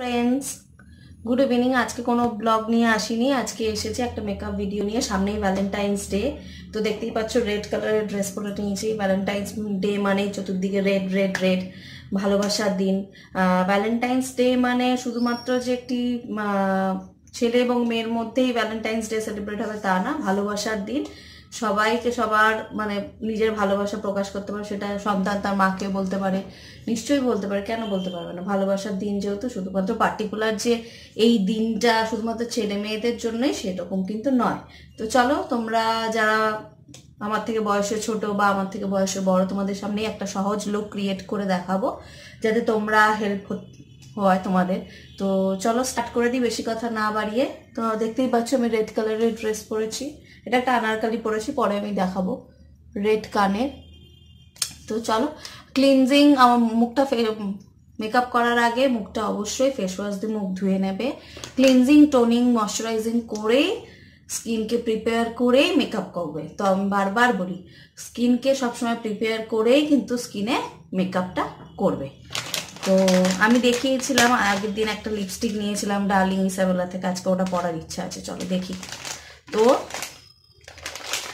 friends good evening আজকে কোনো blog নিয়ে আসিনি আজকে এসেছি একটা মেকআপ ভিডিও নিয়ে সামনেই ভ্যালেন্টাইন্স ডে তো দেখতেই পাচ্ছ রেড কালারের ড্রেস পরে নিয়েছি ভ্যালেন্টাইন্স ডে মানে চতুর্দিকে রেড রেড রেড ভালোবাসার দিন ভ্যালেন্টাইন্স ডে মানে শুধুমাত্র যে একটি ছেলে এবং মেয়ের মধ্যেই ভ্যালেন্টাইন্স ডে সেলিব্রেট হবে তা না ভালোবাসার দিন সবাইকে সবার মানে নিজের ভালোবাসা প্রকাশ করতে পারে সেটা সন্তান তার মাকে বলতে পারে নিশ্চয়ই বলতে পারে কেন বলতে পারবে না ভালোবাসার দিন যেহেতু শুধুমাত্র পার্টিকুলার যে এই দিনটা শুধুমাত্র ছেলে মেয়েদের জন্যই সেরকম কিন্তু নয় তো চলো তোমরা যারা আমার থেকে বয়সে ছোট বা আমার থেকে বয়সে বড় তোমাদের সামনে একটা সহজ লোক ক্রিয়েট করে দেখাবো যাতে তোমরা হেল্প হয় তোমাদের তো চলো স্টার্ট করে দিই বেশি কথা না বাড়িয়ে তো দেখতেই পাচ্ছ আমি রেড কালারের ড্রেস পরেছি এটা একটা আনারকালি পরেছি পরে আমি দেখাবো রেড কানের তো চলো ক্লিনজিং আমার মুখটা মেকআপ করার আগে মুখটা অবশ্যই ফেস ওয়াশ দিয়ে মুখ ধুয়ে নেবে ক্লিনজিং টোনিং ময়শ্চারাইজিং করেই স্কিনকে প্রিপেয়ার করেই মেকআপ করবে তো আমি বারবার বলি স্কিনকে সবসময় প্রিপেয়ার করেই কিন্তু স্কিনে মেকআপটা করবে তো আমি দেখিয়েছিলাম আগের দিন একটা লিপস্টিক নিয়েছিলাম ডার্লিং ইসাবেলা থেকে আজকে ওটা পরার ইচ্ছা আছে চলো দেখি তো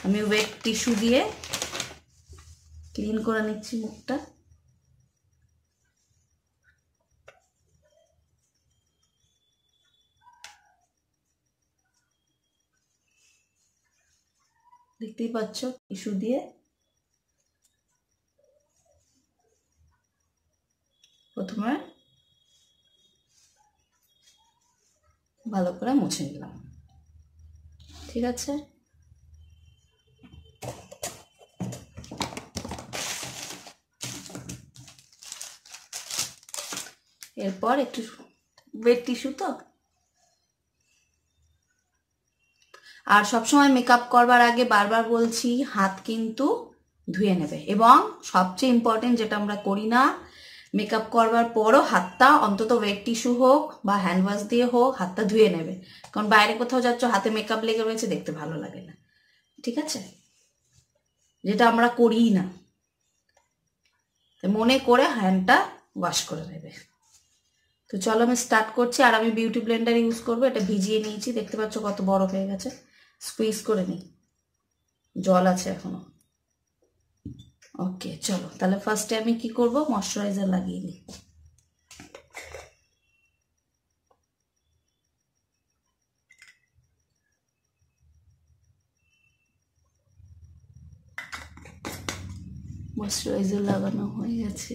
আমি ওয়েট টিস্যু দিয়ে ক্লিন করে নিচ্ছি মুখটা দেখতেই পাচ্ছ টিস্যু দিয়ে প্রথমে ভালো করে মুছে নিলাম ঠিক আছে এরপর একটু বেড টিস্যু তো আর সবসময় মেকআপ করবার আগে বারবার বলছি হাত কিন্তু ধুয়ে নেবে এবং সবচেয়ে ইম্পর্টেন্ট যেটা আমরা করি না মেকআপ করবার পরও হাতটা অন্তত ওয়েট টিস্যু হোক বা হ্যান্ড ওয়াশ দিয়ে হোক হাতটা ধুয়ে নেবে কারণ বাইরে কোথাও যাচ্ছ হাতে মেকআপ লেগে রয়েছে দেখতে ভালো লাগে না ঠিক আছে যেটা আমরা করি না মনে করে হ্যান্ডটা ওয়াশ করে নেবে তো চলো আমি স্টার্ট করছি আর আমি বিউটি ব্লেন্ডার ইউজ করবো এটা ভিজিয়ে নিয়েছি দেখতে পাচ্ছ কত বড় হয়ে গেছে স্কুইজ করে নিই জল আছে এখনো ওকে চলো তাহলে ফার্স্টে আমি কি করব ময়শ্চারাইজার লাগিয়ে নিই ময়শ্চারাইজার লাগানো হয়ে গেছে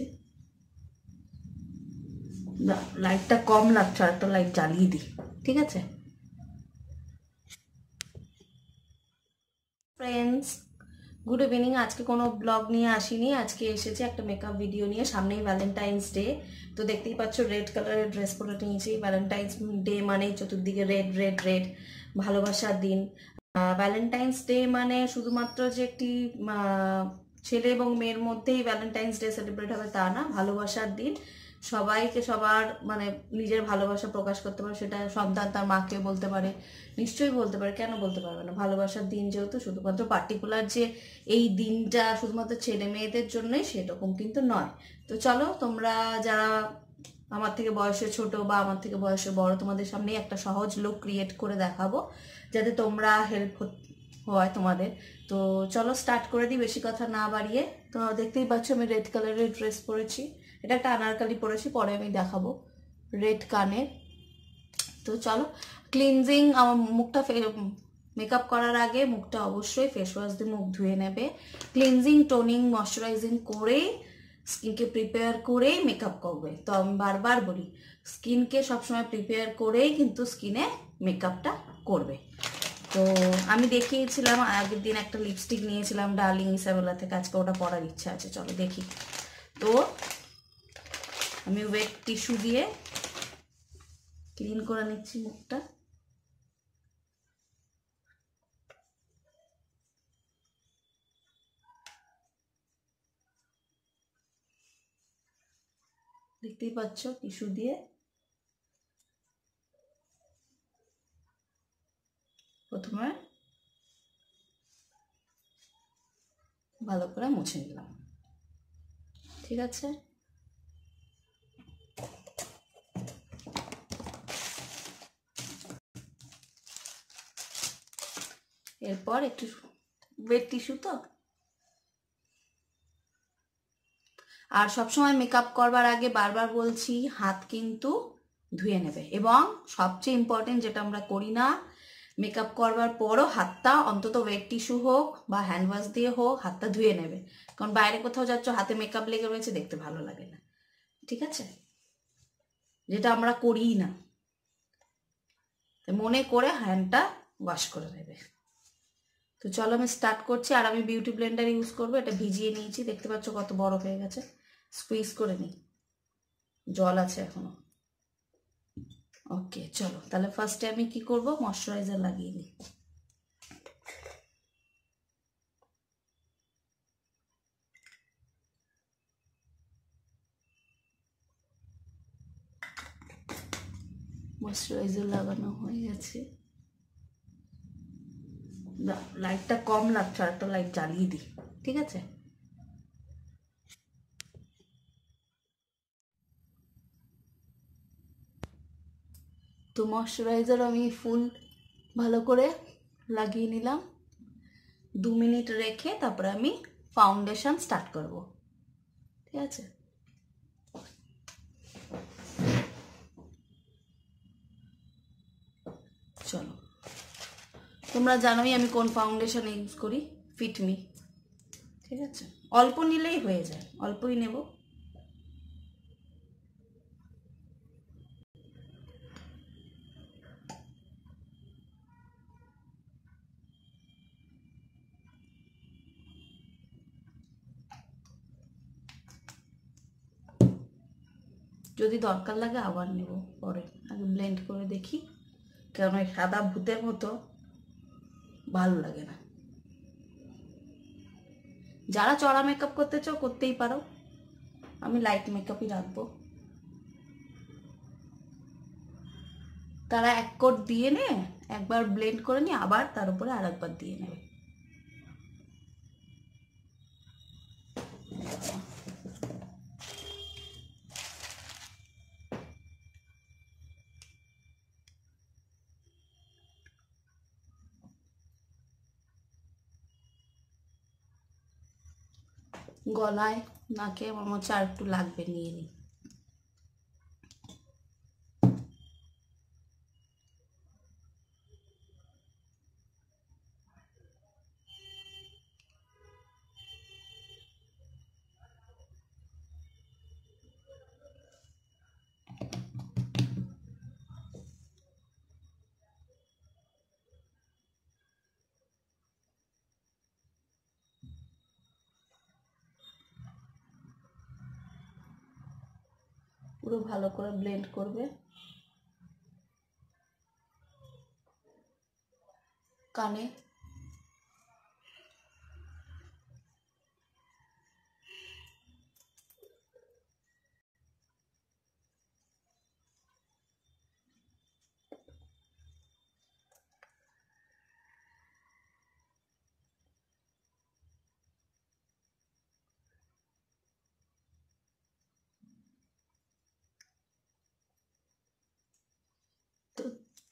লাইটটা কম লাগছে আর তো লাইট জ্বালিয়ে দিই ঠিক আছে ফ্রেন্ডস গুড ইভিনিং আজকে কোনো ব্লগ নিয়ে আসিনি আজকে এসেছি একটা মেকআপ ভিডিও নিয়ে সামনেই ভ্যালেন্টাইন্স ডে তো দেখতেই পাচ্ছ রেড কালারের ড্রেস পরে নিয়েছি ভ্যালেন্টাইন্স ডে মানে চতুর্দিকে রেড রেড রেড ভালোবাসার দিন ভ্যালেন্টাইন্স ডে মানে শুধুমাত্র যে একটি ছেলে এবং মেয়ের মধ্যেই ভ্যালেন্টাইন্স ডে সেলিব্রেট হবে তা না ভালোবাসার দিন সবাইকে সবার মানে নিজের ভালোবাসা প্রকাশ করতে পারে সেটা সন্তান তার মাকে বলতে পারে নিশ্চয়ই বলতে পারে কেন বলতে পারবে না ভালোবাসার দিন যেহেতু শুধুমাত্র পার্টিকুলার যে এই দিনটা শুধুমাত্র ছেলে মেয়েদের জন্যই সেরকম কিন্তু নয় তো চলো তোমরা যারা আমার থেকে বয়সে ছোট বা আমার থেকে বয়সে বড় তোমাদের সামনে একটা সহজ লোক ক্রিয়েট করে দেখাবো যাতে তোমরা হেল্প হয় তোমাদের তো চলো স্টার্ট করে দিই বেশি কথা না বাড়িয়ে তোমরা দেখতেই পাচ্ছ আমি রেড কালারের ড্রেস পরেছি এটা একটা আনারকালি পরেছি পরে আমি দেখাবো রেড কানের তো চলো ক্লিনজিং আমার মুখটা মেকআপ করার আগে মুখটা অবশ্যই ফেস ওয়াশ দিয়ে মুখ ধুয়ে নেবে ক্লিনজিং টোনিং ময়শ্চারাইজিং করে স্কিনকে প্রিপেয়ার করেই মেকআপ করবে তো আমি বারবার বলি স্কিনকে সবসময় প্রিপেয়ার করেই কিন্তু স্কিনে মেকআপটা করবে তো আমি দেখিয়েছিলাম আগের দিন একটা লিপস্টিক নিয়েছিলাম ডার্লিং ইসাবেলা থেকে আজকে ওটা পরার ইচ্ছা আছে চলো দেখি তো আমি ওয়েট টিস্যু দিয়ে ক্লিন করে নিচ্ছি মুখটা দেখতেই পাচ্ছ টিস্যু দিয়ে প্রথমে ভালো করে মুছে নিলাম ঠিক আছে এরপর একটু বেড টিস্যু তো আর সবসময় মেকআপ করবার আগে বারবার বলছি হাত কিন্তু ধুয়ে নেবে এবং সবচেয়ে ইম্পর্টেন্ট যেটা আমরা করি না মেকআপ করবার পরও হাতটা অন্তত ওয়েট টিস্যু হোক বা হ্যান্ড ওয়াশ দিয়ে হোক হাতটা ধুয়ে নেবে কারণ বাইরে কোথাও যাচ্ছ হাতে মেকআপ লেগে রয়েছে দেখতে ভালো লাগে না ঠিক আছে যেটা আমরা করি না মনে করে হ্যান্ডটা ওয়াশ করে নেবে তো চলো আমি স্টার্ট করছি আর আমি বিউটি ব্লেন্ডার ইউজ করবো এটা ভিজিয়ে নিয়েছি দেখতে পাচ্ছ কত বড় হয়ে গেছে স্কুইজ করে নিই জল আছে এখনো ওকে চলো তাহলে ফার্স্টে আমি কি করব ময়শ্চারাইজার লাগিয়ে নিই ময়শ্চারাইজার লাগানো হয়ে গেছে লাইটটা কম লাগছে আর একটা লাইট জ্বালিয়ে দিই ঠিক আছে তো ময়শ্চারাইজার আমি ফুল ভালো করে লাগিয়ে নিলাম দু মিনিট রেখে তারপরে আমি ফাউন্ডেশন স্টার্ট করব ঠিক আছে তোমরা জানোই আমি কোন ফাউন্ডেশন ইউজ করি ফিটমি ঠিক আছে অল্প নিলেই হয়ে যায় অল্পই নেব যদি দরকার লাগে আবার নেব পরে আগে ব্লেন্ড করে দেখি কেন সাদা ভূতের মতো ভালো লাগে না যারা চড়া মেকআপ করতে চাও করতেই পারো আমি লাইট মেকআপই রাখবো তারা এক কোট দিয়ে নে একবার ব্লেন্ড করে নিয়ে আবার তার উপরে আর একবার দিয়ে নেবে গলায় নাকে আমার মনে আর একটু লাগবে নিয়ে নিই পুরো ভালো করে ব্লেন্ড করবে কানে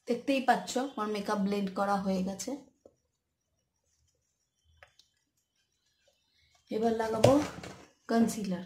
দেখতেই পাচ্ছ আমার মেকআপ ব্লেন্ড করা হয়ে গেছে এবার লাগাবো কনসিলার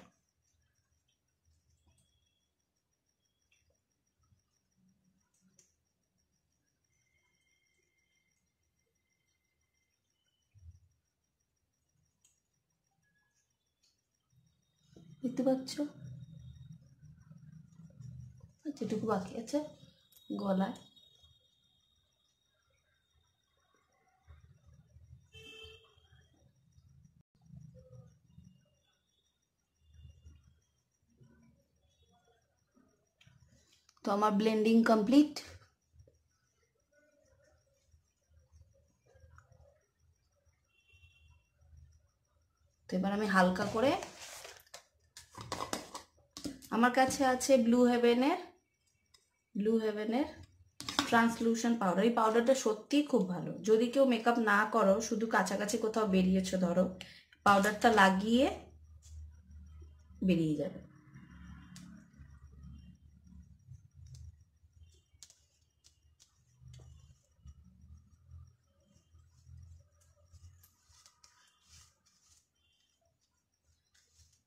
দেখতে পাচ্ছ যেটুকু বাকি আছে গলায় তো আমার ব্লেন্ডিং কমপ্লিট তো এবার আমি হালকা করে আমার কাছে আছে ব্লু হেভেনের ব্লু হেভেনের ট্রান্সলুশন পাউডার এই পাউডারটা সত্যিই খুব ভালো যদি কেউ মেকআপ না করো শুধু কাছাকাছি কোথাও বেরিয়েছো ধরো পাউডারটা লাগিয়ে বেরিয়ে যাবে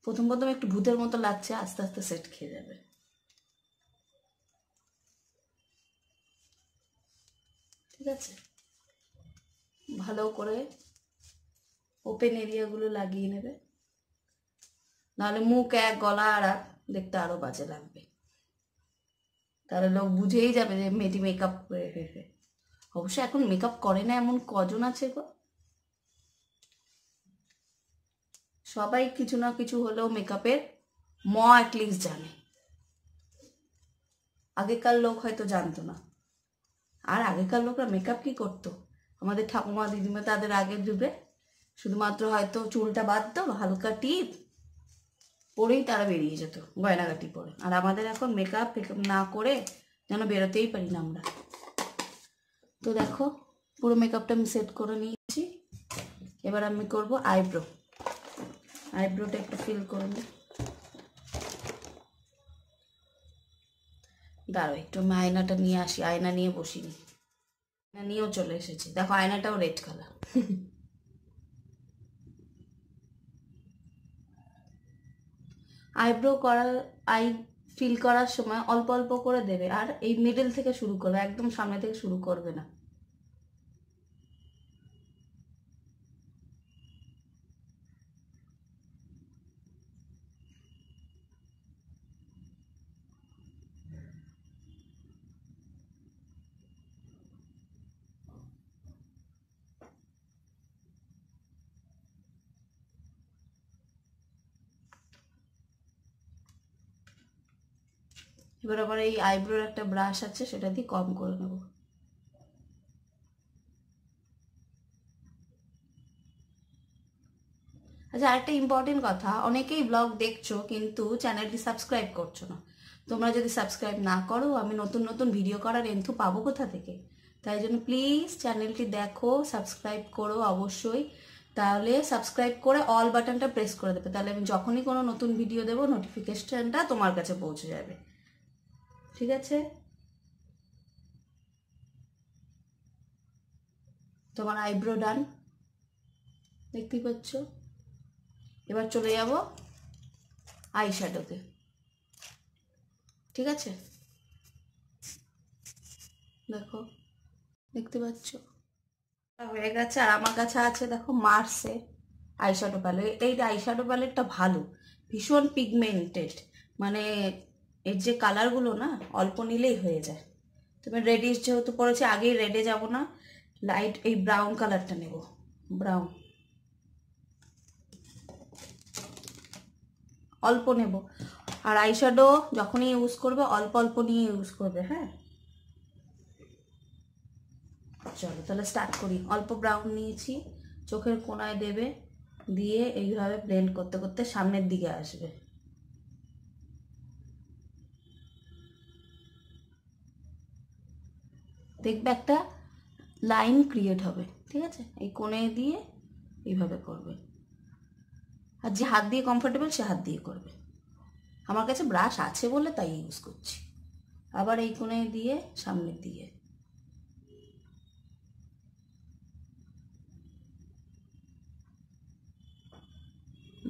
প্রথম প্রথম একটু ভূতের মতো লাগছে আস্তে আস্তে সেট খেয়ে যাবে ঠিক আছে ভালো করে ওপেন এরিয়াগুলো লাগিয়ে নেবে নাহলে মুখ এক গলা আর দেখতে আরও বাজে লাগবে তাহলে লোক বুঝেই যাবে যে মেয়েটি মেকআপ করে অবশ্য এখন মেকআপ করে না এমন কজন আছে গো সবাই কিছু না কিছু হলেও মেকআপের ম অ্যাটলিস্ট জানে আগেকার লোক হয়তো জানতো না আর আগেকার লোকরা মেকআপ কি করতো আমাদের ঠাকুমা দিদিমা তাদের আগের যুগে শুধুমাত্র হয়তো চুলটা বাঁধতো হালকা টিপ পরেই তারা বেরিয়ে যেত গয়নাগাটি পরে আর আমাদের এখন মেকআপ ফেকআপ না করে যেন বেরোতেই পারি না আমরা তো দেখো পুরো মেকআপটা আমি সেট করে নিয়েছি এবার আমি করব আইব্রো আইব্রোটা একটু ফিল করুন দাঁড়ো একটু আমি আয়নাটা নিয়ে আসি আয়না নিয়ে বসিনি আয়না নিয়েও চলে এসেছি দেখো আয়নাটাও রেড কালার আইব্রো করার আই ফিল করার সময় অল্প অল্প করে দেবে আর এই মিডল থেকে শুরু করবে একদম সামনে থেকে শুরু করবে না এবার আবার এই আইব্রোর একটা ব্রাশ আছে সেটা দিয়ে কম করে নেব আচ্ছা আরেকটা ইম্পর্টেন্ট কথা অনেকেই ব্লগ দেখছো কিন্তু চ্যানেলটি সাবস্ক্রাইব করছো না তোমরা যদি সাবস্ক্রাইব না করো আমি নতুন নতুন ভিডিও করার এন্থু পাবো কোথা থেকে তাই জন্য প্লিজ চ্যানেলটি দেখো সাবস্ক্রাইব করো অবশ্যই তাহলে সাবস্ক্রাইব করে অল বাটনটা প্রেস করে দেবে তাহলে আমি যখনই কোনো নতুন ভিডিও দেবো নোটিফিকেশানটা তোমার কাছে পৌঁছে যাবে ঠিক আছে তোমার আইব্রো ডান দেখতে পাচ্ছ এবার চলে যাব আই শ্যাডোতে ঠিক আছে দেখো দেখতে পাচ্ছ হয়ে গেছে আর আমার কাছে আছে দেখো মার্সে আইশ্যাডো প্যালেট এইটা আইশ্যাডো প্যালেটটা ভালো ভীষণ পিগমেন্টেড মানে এর যে কালারগুলো না অল্প নিলেই হয়ে যায় তুমি রেডিশ যেহেতু পড়েছি আগেই রেডে যাব না লাইট এই ব্রাউন কালারটা নেব ব্রাউন অল্প নেব আর আইশ্যাডো যখনই ইউজ করবে অল্প অল্প নিয়ে ইউজ করবে হ্যাঁ চলো তাহলে স্টার্ট করি অল্প ব্রাউন নিয়েছি চোখের কোনায় দেবে দিয়ে এইভাবে ব্লেন্ড করতে করতে সামনের দিকে আসবে দেখবে একটা লাইন ক্রিয়েট হবে ঠিক আছে এই কোণে দিয়ে এইভাবে করবে আর যে হাত দিয়ে কমফোর্টেবল সে হাত দিয়ে করবে আমার কাছে ব্রাশ আছে বলে তাই ইউজ করছি আবার এই কোণে দিয়ে সামনের দিয়ে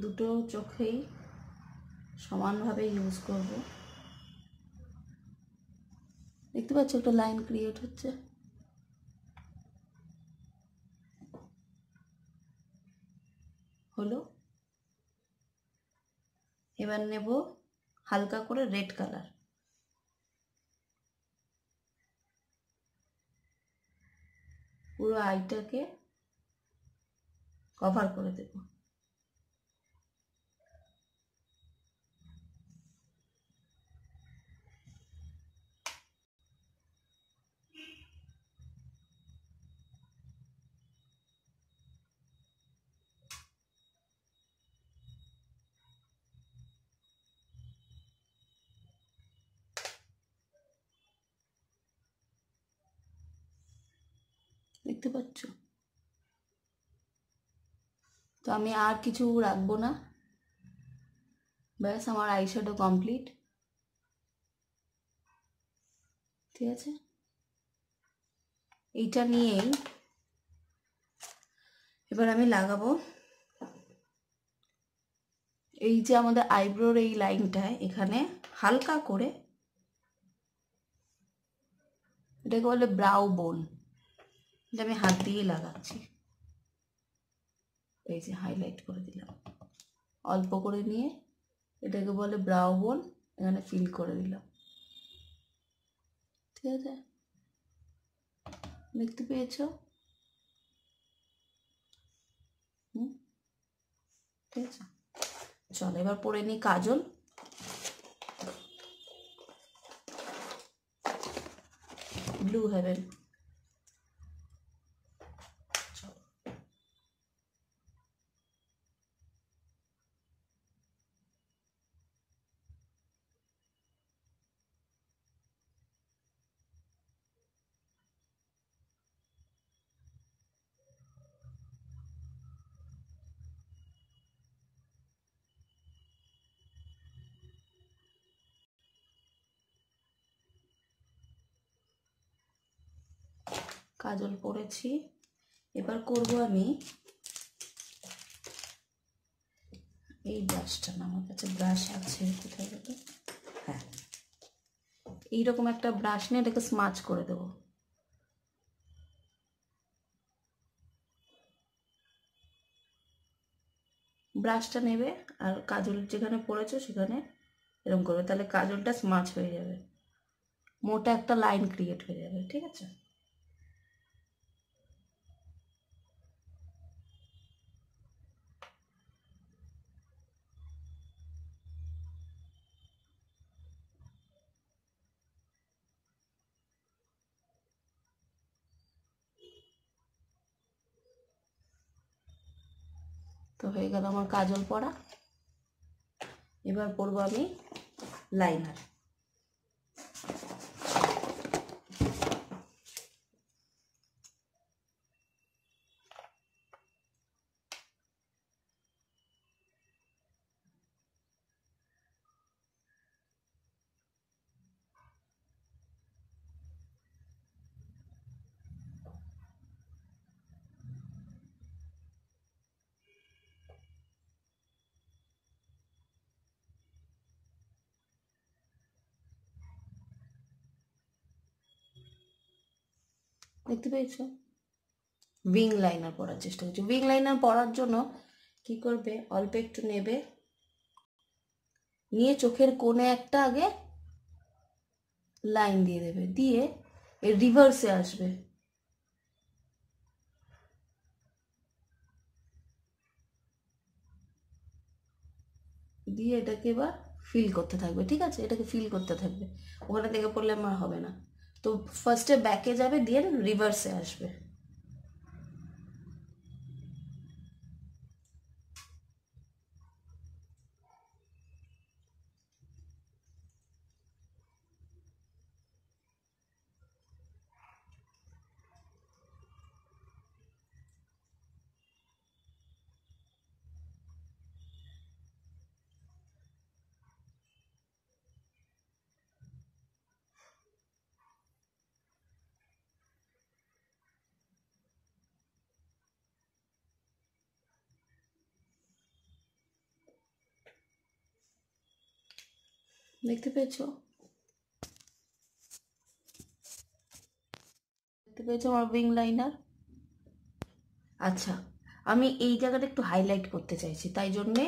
দুটো চোখেই সমানভাবে ইউজ করবো দেখতে পাচ্ছ একটা লাইন ক্রিয়েট হচ্ছে হলো এবার নেব হালকা করে রেড কালার পুরো আইটাকে কভার করে দেবো আমি আর কিছু রাখবো না ব্যাস আমার আইশ্যাডো কমপ্লিট ঠিক আছে এইটা নিয়েই এবার আমি লাগাবো এই যে আমাদের আইব্রোর এই লাইনটায় এখানে হালকা করে এটাকে বলে ব্রাউ বোন এটা আমি হাত দিয়ে লাগাচ্ছি এই যে হাইলাইট করে দিলাম অল্প করে নিয়ে এটাকে বলে বোন এখানে ফিল করে দিলাম ঠিক আছে দেখতে পেয়েছ হুম ঠিক আছে চল এবার পরে নিই কাজল ব্লু হেভেন কাজল পরেছি এবার করব আমি এই ব্রাশটা না আমার কাছে ব্রাশ আছে কোথায় গেল হ্যাঁ এইরকম একটা ব্রাশ নিয়ে এটাকে স্মাচ করে দেব ব্রাশটা নেবে আর কাজল যেখানে পড়েছো সেখানে এরকম করবে তাহলে কাজলটা স্মাচ হয়ে যাবে মোটা একটা লাইন ক্রিয়েট হয়ে যাবে ঠিক আছে তো হয়ে গেল আমার কাজল পরা এবার পরবো আমি লাইনার দেখতে পেয়েছো উইং লাইনার পরার চেষ্টা করছি উইং লাইনার পরার জন্য কি করবে অল্প একটু নেবে নিয়ে চোখের কোণে একটা আগে লাইন দিয়ে দেবে দিয়ে এর রিভার্সে আসবে দিয়ে এটাকে এবার ফিল করতে থাকবে ঠিক আছে এটাকে ফিল করতে থাকবে ওখানে থেকে পড়লে আমার হবে না তো ফার্স্টে ব্যাকে যাবে দিয়ে রিভার্সে আসবে দেখতে পেয়েছ দেখতে পেয়েছো আমার উইং লাইনার আচ্ছা আমি এই জায়গাটা একটু হাইলাইট করতে চাইছি তাই জন্যে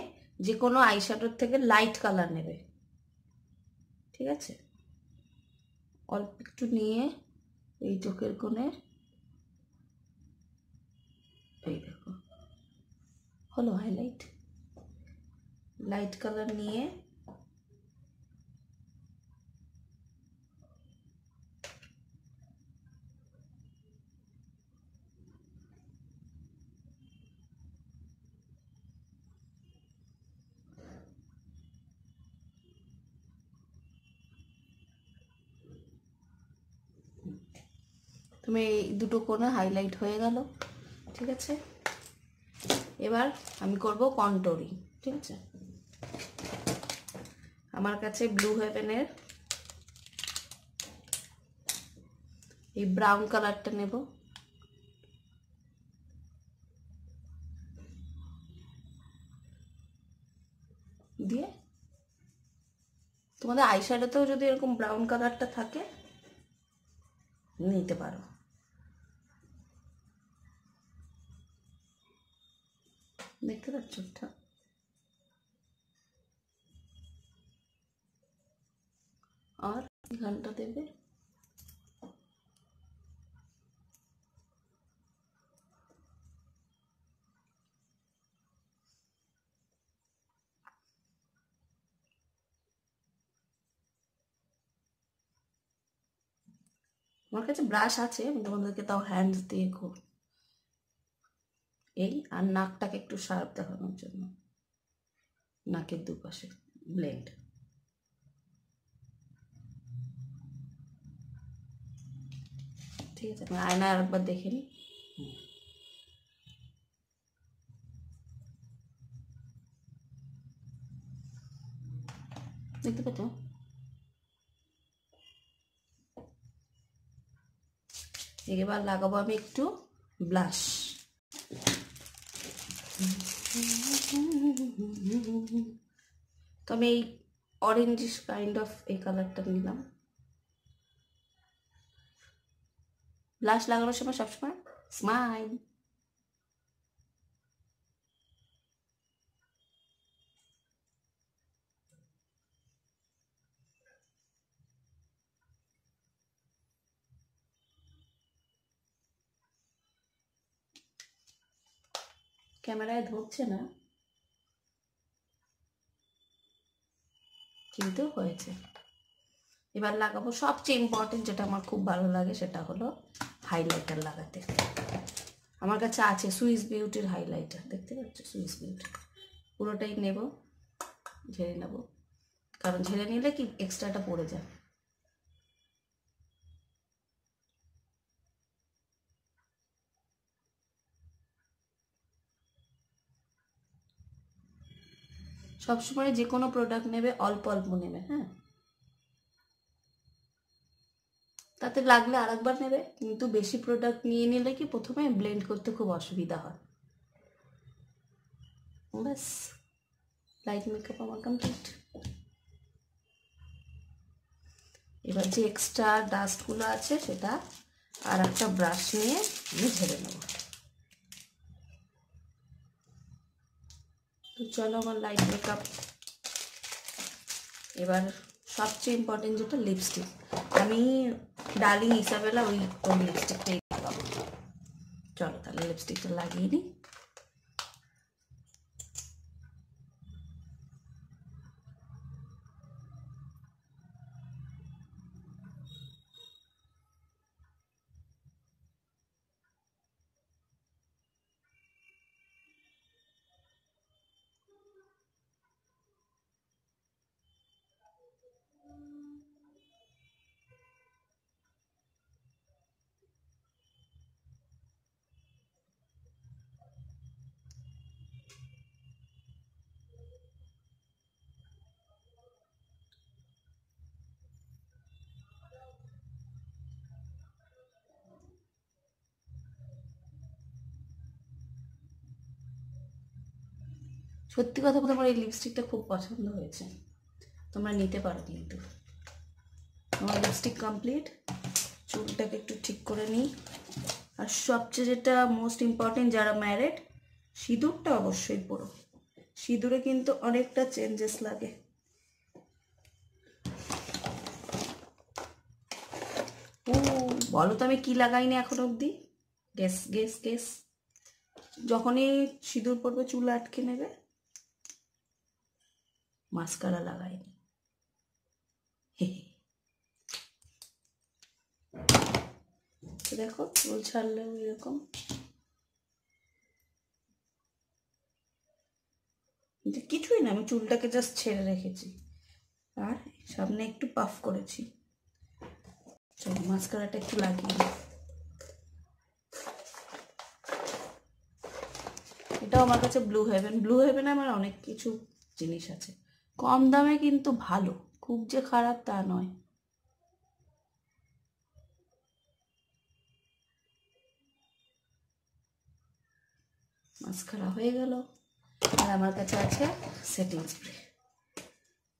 যে কোনো শ্যাডোর থেকে লাইট কালার নেবে ঠিক আছে অল্প একটু নিয়ে এই চোখের কোণে এই দেখো হলো হাইলাইট লাইট কালার নিয়ে তুমি এই দুটো কোণে হাইলাইট হয়ে গেল ঠিক আছে এবার আমি করব কন্টোরিং ঠিক আছে আমার কাছে ব্লু হেভেনের এই ব্রাউন কালারটা নেব দিয়ে তোমাদের আইশ্যাডোতেও যদি এরকম ব্রাউন কালারটা থাকে নিতে পারো দেখতে পাচ্ছ ওটা আর ঘন্টা দেবে আমার কাছে ব্রাশ আছে আমি তোমাদেরকে তাও হ্যান্ড দিয়ে এই আর নাকটাকে একটু শার্প দেখানোর জন্য নাকের দুপাশে ব্লেড ঠিক আছে আমি আয়না আরেকবার দেখে নিই দেখতে পাচ্ছ এবার লাগাবো আমি একটু ব্লাশ তো আমি এই অরেঞ্জিস কাইন্ড অফ এই কালারটা নিলাম ব্লাশ লাগানোর সময় সবসময় স্মাইল ক্যামেরায় ধরছে না কিন্তু হয়েছে এবার লাগাবো সবচেয়ে ইম্পর্টেন্ট যেটা আমার খুব ভালো লাগে সেটা হলো হাইলাইটার লাগাতে আমার কাছে আছে সুইস বিউটির হাইলাইটার দেখতে পাচ্ছ সুইস বিউটি পুরোটাই নেব ঝেড়ে নেব কারণ ঝেড়ে নিলে কি এক্সট্রাটা পড়ে যায় সবসময় যে কোনো প্রোডাক্ট নেবে অল্প অল্প নেবে হ্যাঁ তাতে লাগলে আরেকবার নেবে কিন্তু বেশি প্রোডাক্ট নিয়ে নিলে কি প্রথমে ব্লেন্ড করতে খুব অসুবিধা হয় ব্যাস লাইট মেকআপ আমার কমপ্লিট এবার যে এক্সট্রা ডাস্টগুলো আছে সেটা আর একটা ব্রাশ নিয়ে আমি ঝেড়ে নেবো তো চলো আমার লাইট মেকআপ এবার সবচেয়ে ইম্পর্টেন্ট যেটা লিপস্টিক আমি ডার্লিং হিসাবে ওই ওই লিপস্টিকটাই চলো তাহলে লিপস্টিকটা লাগিয়ে নিই সত্যি কথা বলতে আমার এই লিপস্টিকটা খুব পছন্দ হয়েছে তোমরা নিতে পারো কিন্তু আমার লিপস্টিক কমপ্লিট চুলটাকে একটু ঠিক করে নিই আর সবচেয়ে যেটা মোস্ট ইম্পর্টেন্ট যারা ম্যারেড সিঁদুরটা অবশ্যই পড়ো সিঁদুরে কিন্তু অনেকটা চেঞ্জেস লাগে ও বলো তো আমি কী লাগাইনি এখন অবধি গ্যাস গ্যাস গ্যাস যখনই সিঁদুর পরবে চুল আটকে নেবে মাস্কারা লাগাইনি দেখো চুল ছাড়লেও এরকম কিছুই না আমি চুলটাকে জাস্ট ছেড়ে রেখেছি আর সামনে একটু পাফ করেছি চলো মাস্কারাটা একটু লাগিয়ে এটাও আমার কাছে ব্লু হেভেন ব্লু হেভেনে আমার অনেক কিছু জিনিস আছে কম দামে কিন্তু ভালো খুব যে খারাপ তা নয় মাস্কারা হয়ে গেল আর আমার কাছে আছে সেটিং স্প্রে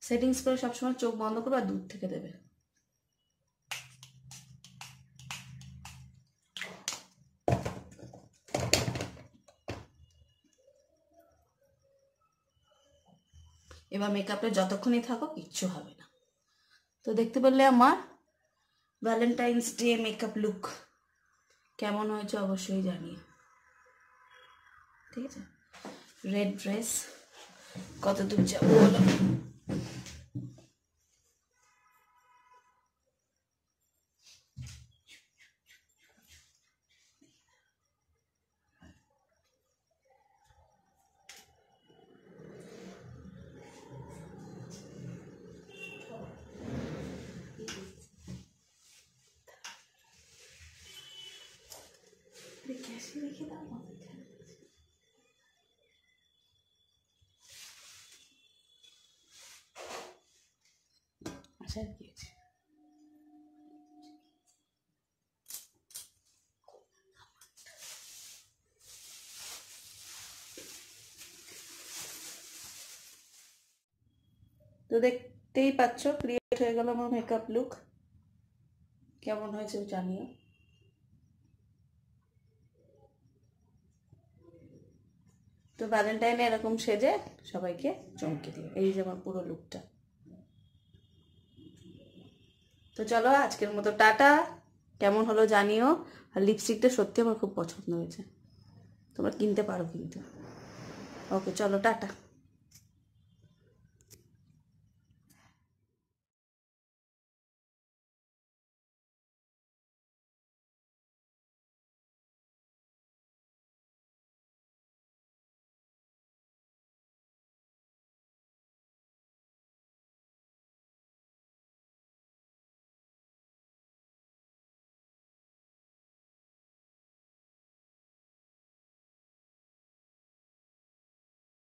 সেটিং স্প্রে সবসময় চোখ বন্ধ করবে আর দূর থেকে দেবে এবার মেকআপটা যতক্ষণই থাকো কিচ্ছু হবে না তো দেখতে পারলে আমার ভ্যালেন্টাইন্স ডে মেকআপ লুক কেমন হয়েছে অবশ্যই জানিয়ে ঠিক আছে রেড ড্রেস কত দূর যাবো বলো দেখতেই পাচ্ছ ক্রিয়েট হয়ে গেল আমার মেকআপ লুক কেমন হয়েছে জানিও তো ভ্যালেন্টাইনে এরকম সেজে সবাইকে চমকে দিও এই যে আমার পুরো লুকটা তো চলো আজকের মতো টাটা কেমন হলো জানিও আর লিপস্টিকটা সত্যি আমার খুব পছন্দ হয়েছে তোমরা কিনতে পারো কিন্তু ওকে চলো টাটা